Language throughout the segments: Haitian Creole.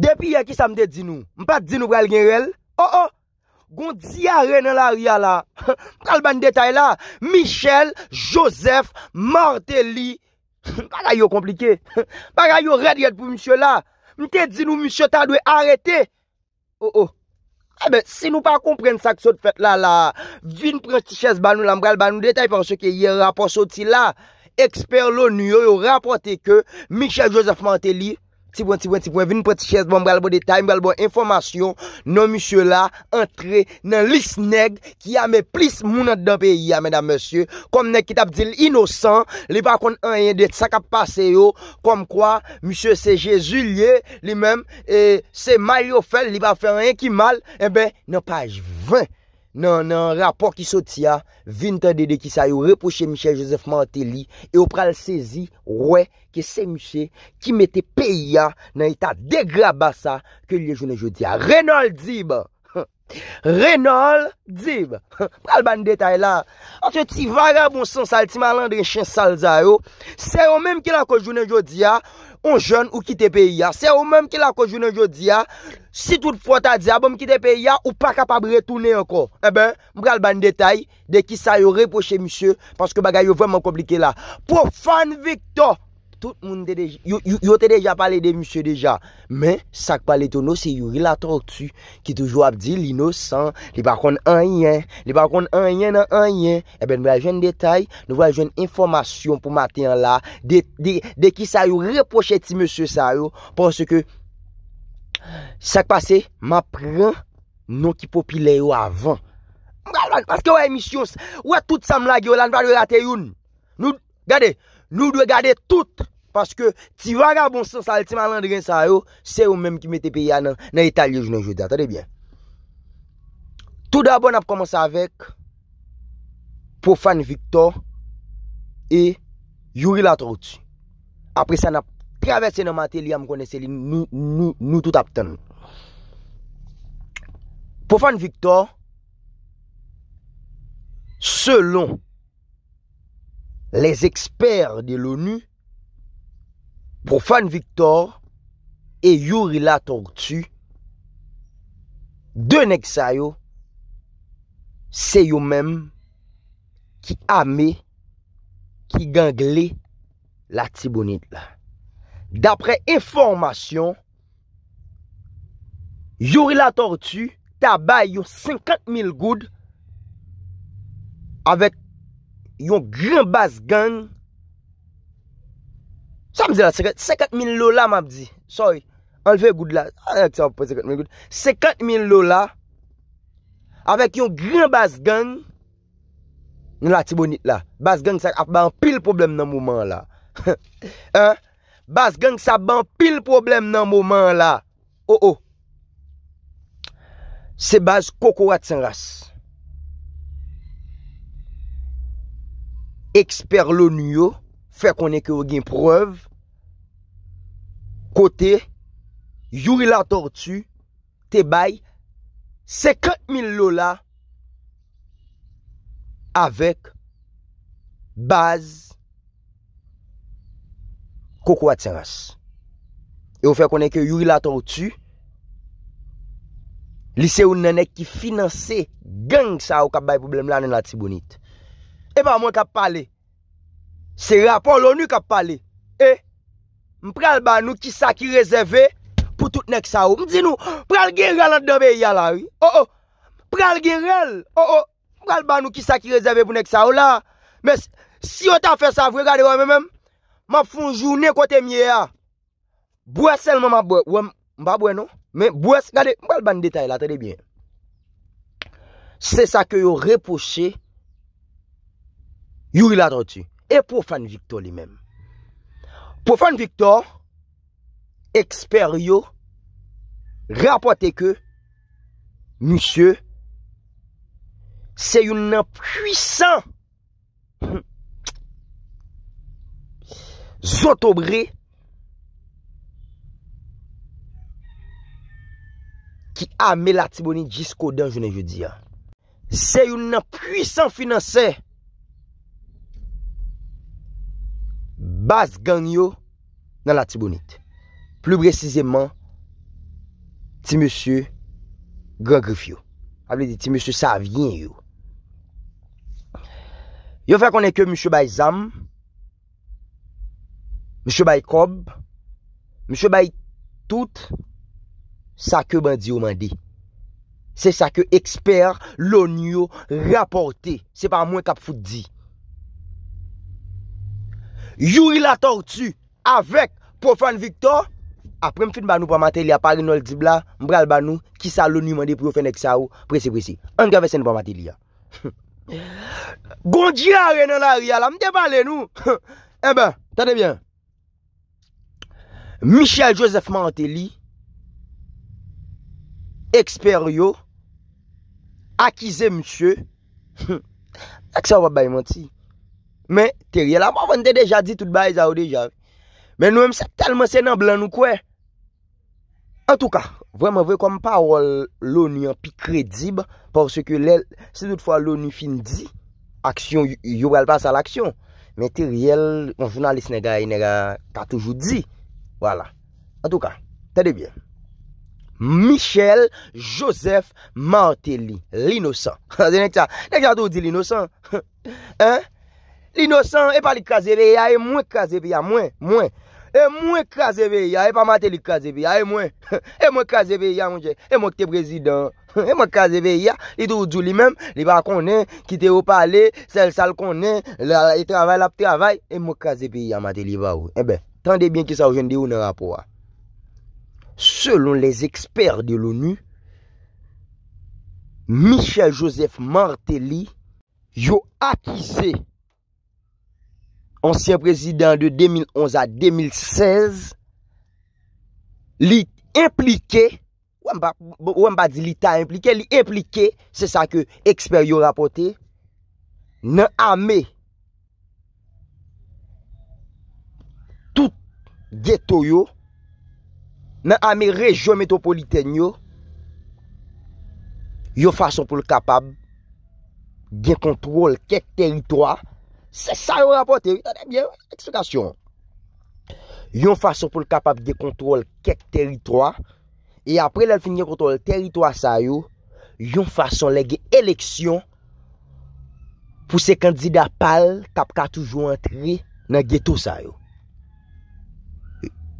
Depi ya ki sa mde di nou? Mpa di nou bral gen rel? Oh oh! Gon di ya re nan la ria la! Mpral ban detay la! Michel Joseph Martelly! Mpa la yo komplike! Mpa la yo red yet pou msye la! Mpe di nou msye ta dwe arete! Oh oh! Eh ben, si nou pa kompren sa kso tfet la la! Vin pristiches ban nou la mpral ban nou detay pwosye ki yi rapos soti la! Eksper lo nyo yo rapote ke Michel Joseph Martelly Ti bon, ti bon, ti bon, vin pou ti ches bon, bral bon detay, bral bon informasyon, nou monsye la, entre nan lis neg, ki yame plis mounan dan peyi, yame dan monsye, kom ne kitap di l inosan, li pa kon an yen de tsaka pase yo, kom kwa, monsye se jesulye, li mem, se Mario Fel, li pa fe an yen ki mal, ebe, nou paj 20. nan rapor ki sotia vintan dede ki sayo reposhe Michel Joseph Mantelli e opral sezi wè ke se Michel ki mette peya nan ita degraba sa ke liye jounen jodi a Reynolds Ziba Renol Dib, mkal ban detay la, an se ti vaga bon san sal ti malan de chen sal zaro, se ou menm ki la ko jounen jodi ya, ou joun ou kite peyi ya, se ou menm ki la ko jounen jodi ya, si tout fwa ta diya, bom kite peyi ya, ou pa kapab re-tounen anko, e eh ben, mkal ban detay de ki sa yo repoche misyo, paske bagay yo veman komplike la, pou fan victor. Yote deja pale de msye deja Men, sak pale tono se yon relator Oksu, ki toujou ap di l'innosan Li bakon anyen Li bakon anyen nan anyen Ebe eh nou wajwen detay, nou wajwen informasyon Pou maten la Deki sa yon reprocheti msye sa yon Pon se ke Sak pase, ma pren Non ki popile yo avan Mga lak, paske wè misyon Wè tout sam lage yo, lan wajwen rate yon Nou, gade Nou dwe gade tout, paske ti vaga bon sens al ti malandren sa yo, se yo menm ki mette pe ya nan italyon jounen joudan, ta de byen. Tout daba nan ap komanse avek, pou fan Victor, e, yuri la troti. Apre sa nan ap prevesse nan mater li, a m konese li, nou tout ap ten. Pou fan Victor, selon, les eksper de l'ONU pou fan Victor e Yori la Tortue de nek sa yo se yo men ki ame ki gangle la tibounit la dapre informasyon Yori la Tortue tabay yo 50.000 goud avet yon gran bazgan, sa m zela, sekat min lola m ap di, soy, anleve goud la, sekat min lola, avèk yon gran bazgan, nan la ti bonit la, bazgan sa ban pil problem nan mouman la, basgan sa ban pil problem nan mouman la, oh oh, se baz kokorat sen ras, Eksper lò nou yo, fè konen ke ou gen prev, kote, yuri la tortu, te bay, sekat mil lò la, avèk, baz, koko at seras. E ou fè konen ke yuri la tortu, lise ou nanè ki finanse geng sa ou kap bay problem la nanè la tibounit. Eman mwen kap pale. Se rapon louni kap pale. E, mpral ban nou ki sa ki rezerve pou tout nek sa ou. Mdi nou, pral girel an dobe yalari. Oh oh, pral girel. Oh oh, mpral oh, oh. ban nou ki sa ki rezerve pou nek sa ou la. Mwen, si yo ta fè sa vwe, gade wè mè mèm. Mwen foun jounen kote mye ya. Bwes elman mwen bwes. Wè m, mba bwes nou. Mwen bwes, gade, mpral ban detay la, tade bie. Se sa ki yo repoche. Yow il a droti. E pou fan Victor li men. Pou fan Victor. Eksper yo. Rapote ke. Misyou. Se yon nan puisan. Sotobre. Ki ame la tibouni jisko dan jounen joudi ya. Se yon nan puisan finansey. Bas ganyo nan la tibounite Plou brezizeman Ti monsye Grogrifyo Able di ti monsye sa vyen yo Yo fè konen ke monsye bay zam Monsye bay kob Monsye bay tout Sa ke bandi yo mandi Se sa ke eksper Lonyo rapote Se pa mwen kap fout di Yuri la tortue Avèk profan Victor Apre m fin banou pa matè li apari nol dibla M bral banou ki sa louni mande profan ek sa ou Presi presi An gavè sen pa matè li ya Gondjia renen la riala M debalè nou E eh ben tade bien Michel Joseph Manté li Eksper yo Akize msè Ek sa wap bayman ti Men, te riel, a mwen vende deja di tout ba e za ou deja. Men nou msep telman se nan blan nou kwe. An tou ka, vwè mwen vwe kom pa wol louni an pi kredib porsè ke lèl, se lout fwa louni fin di, aksyon, yowel pa sa l'aksyon. Men te riel, mwen jounan lisne ga, yon nega, ta toujou di. Wala. An tou ka, te debyen. Michel Joseph Martelly, l'innosan. De nek ta, nek ya tou di l'innosan. Hein? L'innosan, e pa li kazebe ya, e mwen kazebe ya, mwen, mwen. E mwen kazebe ya, e pa mate li kazebe ya, e mwen. E mwen kazebe ya mwenje, e mwen kte prezident. E mwen kazebe ya, li toujou li menm, li ba konen, kite ou pale, sel sal konen, li travay la travay, e mwen kazebe ya mate li ba ou. E be, tande bien ki sa ou jende ou ne rapou a. Selon les eksper de l'ONU, Michel Joseph Martelly, yo akise... ansyen prezident de 2011 a 2016, li implike, wè mba di li ta implike, li implike, se sa ke eksper yo rapote, nan ame tout geto yo, nan ame rejou metropoliten yo, yo fason pou l kapab gen kontrol kek teritoa Se sa yo rapote, yon fason pou l kapap de kontrol kek teritwa, e apre lal finye kontrol teritwa sa yo, yon fason lege eleksyon pou se kandida pal kap ka toujou antre nan geto sa yo.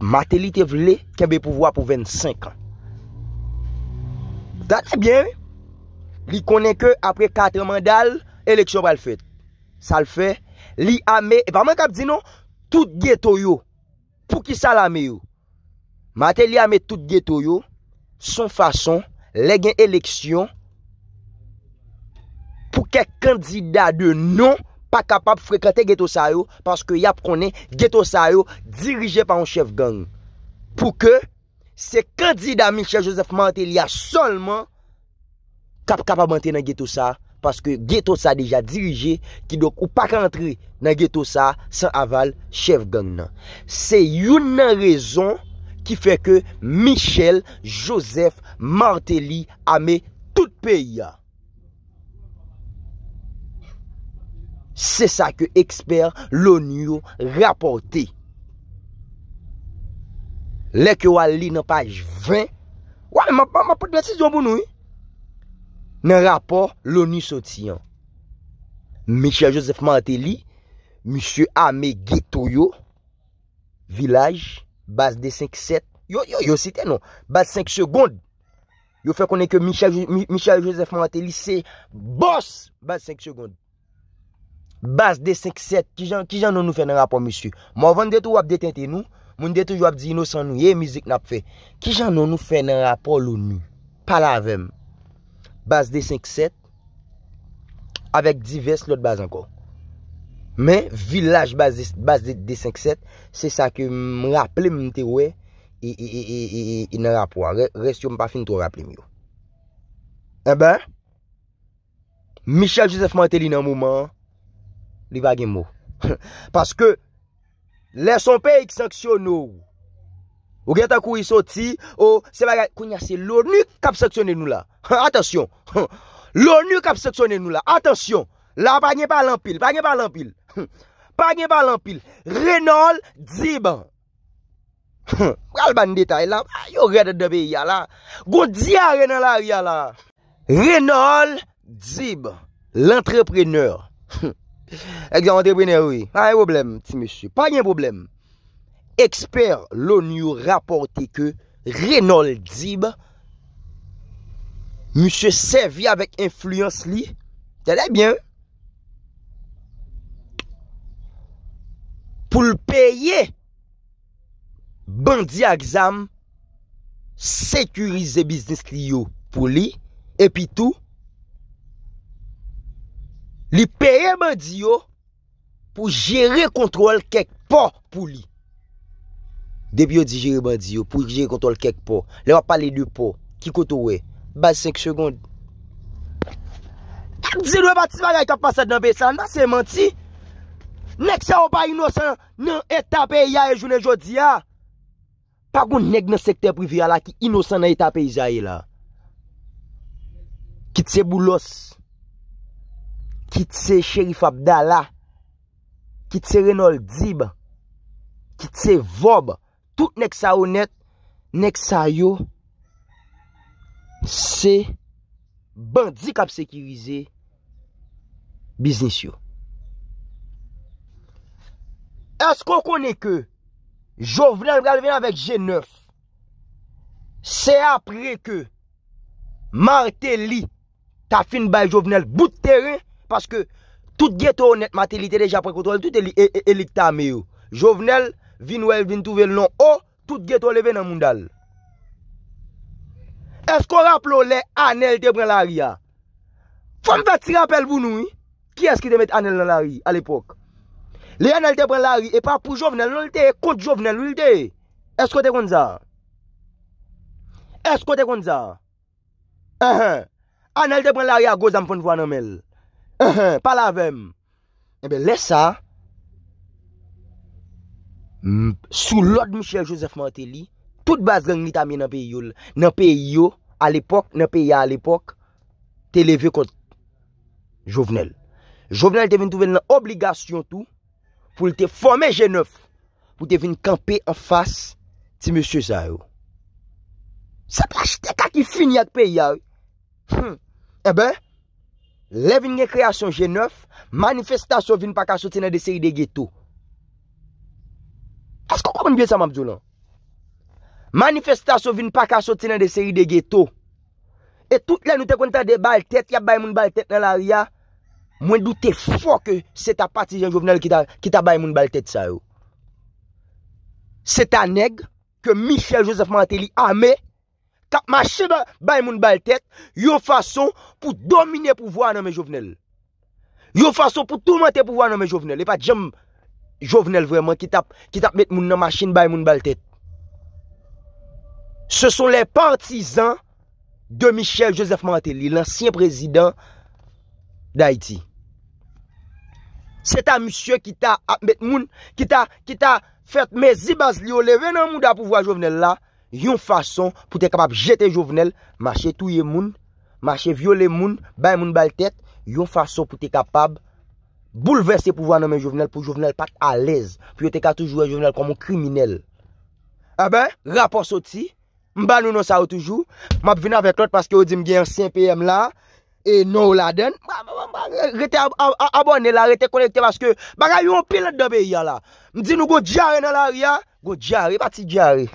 Mateli te vle, kembe pou vwa pou 25 an. Dat se bien, li konen ke apre 4 mandal, eleksyon pral fet. Sal fe, li ame, e pa man kap di nou, tout geto yo, pou ki sal ame yo. Mate li ame tout geto yo, son fason, le gen eleksyon, pou ke kandida de nou pa kapap frekante geto sa yo, paske yap konen geto sa yo dirije pa yon chef gang. Pou ke se kandida Michel Joseph Mantelia solman kap kapabante nan geto sa yo, Paske geto sa deja dirije Ki dok ou pak antre nan geto sa San aval chef gang nan Se yon nan rezon Ki fe ke Michel Joseph Martelly Ame tout peya Se sa ke eksper L'onio rapote Lek yo al li nan page 20 Woy ma pot nasis yo bonou yi Nan rapor louni sotiyan. Michel Joseph Mantelli, M. Ame Guitouyo, Vilaj, Bas D57, Yo, yo, yo, siten nou. Bas 5 seconde. Yo fe konen ke Michel Joseph Mantelli se BOS! Bas 5 seconde. Bas D57, Ki jan nou nou fe nan rapor, M. Moun vende tou wap detente nou, Moun detou jou wap di inosan nou, Ki jan nou nou fe nan rapor louni? Palavem. Bas D57 avèk divers lòt bas ankon. Men, vilaj bas D57, se sa ke m raple m te we e n rapwa. Rest yo m pa fin to raple m yo. E ben, Michel Joseph Mantelli nan mouman, li bagim mou. Paske, leson pe ek seksyon nou. Ou gen ta kou yi soti, ou se bagay kou nyase louni kap seksyonen nou la. Ha, atasyon. Ha, louni kap seksyonen nou la. Atasyon. La, pa gnen pa l'ampil. Pa gnen pa l'ampil. Ha, pa gnen pa l'ampil. Renol Dib. Ha, al ban detay la. Yo grede debe yi ya la. Go diya Renol a yi ya la. Renol Dib. L'entrepreneur. Ha, ek zan entrepreneur wè. Ha, ah, yi boblem ti mè shi. Pa gnen boblem. Ekspert l'ONU rapote ke Reynold Dib Monsie Servi avèk influence li Tèlè byen Pou l'peye Bandi a exam Sekurize biznes li yo pou li Epi tou Li peye bandi yo Pou jere kontrol kek pa pou li Deb yo di jiri bandi yo, pou jiri kontol kek po. Le wap pale dupo, ki koto we. Bas 5 sekond. A di dwe batis bagay kap pasad nan besan, nan se manti. Nek se wap pa inosan nan etape yae jounen jodi ya. Pagoun nek nan sekte privi ala ki inosan nan etape izaye la. Kitse Boulos. Kitse Sherif Abdallah. Kitse Renold Dib. Kitse Vobb. tout nek sa honet, nek sa yo, se, bandi kap sekirize, biznis yo. Esk kon konen ke, Jovenel bral ven avèk G9, se apre ke, Martelly, ta fin bay Jovenel, bout teren, paske, tout gen te honet, Martelly te deja prekotrol, tout elit e, e, ta meyo. Jovenel, Vin wèl, vin tou wèl non o, oh, tout gèt ou leve nan moun dal. Esko rap lò le anel te pren l'ari ya? Fèm fèt si rapel voun nou, ki eski te met anel nan l'ari, al epok? Le anel te pren l'ari, e pa pou jovnel, lòl te, kout jovnel, lòl te, esko te kon za? Esko te kon za? Ehen, anel te pren l'ari ya, goz am fon vwa nan mel. Ehen, pala vèm. Ebe, lè sa, Sou lot Michel Joseph Mantelli Tout bas gang li ta mi nan pe yo Nan pe yo al epok Nan pe ya al epok Te leve kont Jovenel Jovenel te ven touven nan obligasyon tou Pou te fome G9 Pou te ven kampe enfas Ti M. Zaro Se plashte kakifini ak pe ya Ebe Le ven gen kreasyon G9 Manifestasyon ven pakasyon Tine deseri de eh geto Asko kon mwen biye sa mapdjou lan? Manifestasyon vin pak asotine de seri de geto. E tout la nou te konta de baltet, ya bay moun baltet nan larya, mwen doute fok se ta patijen jovenel ki ta bay moun baltet sa yo. Se ta neg, ke Michel Joseph Mantelli ame, ka masheba bay moun baltet, yo fason pou domine pouvoan nan men jovenel. Yo fason pou toumante pouvoan nan men jovenel. E pa djem... Jouvenel vwèman ki tap met moun nan machin bay moun bal tèt. Se son le partizan de Michel Joseph Mantelli, lansyen prezident d'Haïti. Se ta monsye ki tap met moun, ki ta fet me zibaz liyo le venan moun da pou vwa jouvenel la, yon fason pou te kapab jete jouvenel, mache touye moun, mache vyo le moun, bay moun bal tèt, yon fason pou te kapab, Bouleverse se pou vwa nanmen jouvnel pou jouvnel pat alèz. Pi yo te ka toujou an jouvnel koman kriminel. A eh ben, rapor so ti. Mba nou nou sa ou toujou. Map vina veklot paske yo di mgey an 5 pm non, la. E nou la den. Mba mba mba. Rete abone la. Rete konekte paske. Mba rayon pilet dobe ya la. Mdi nou go diare nan la ria. Go diare. Pati diare.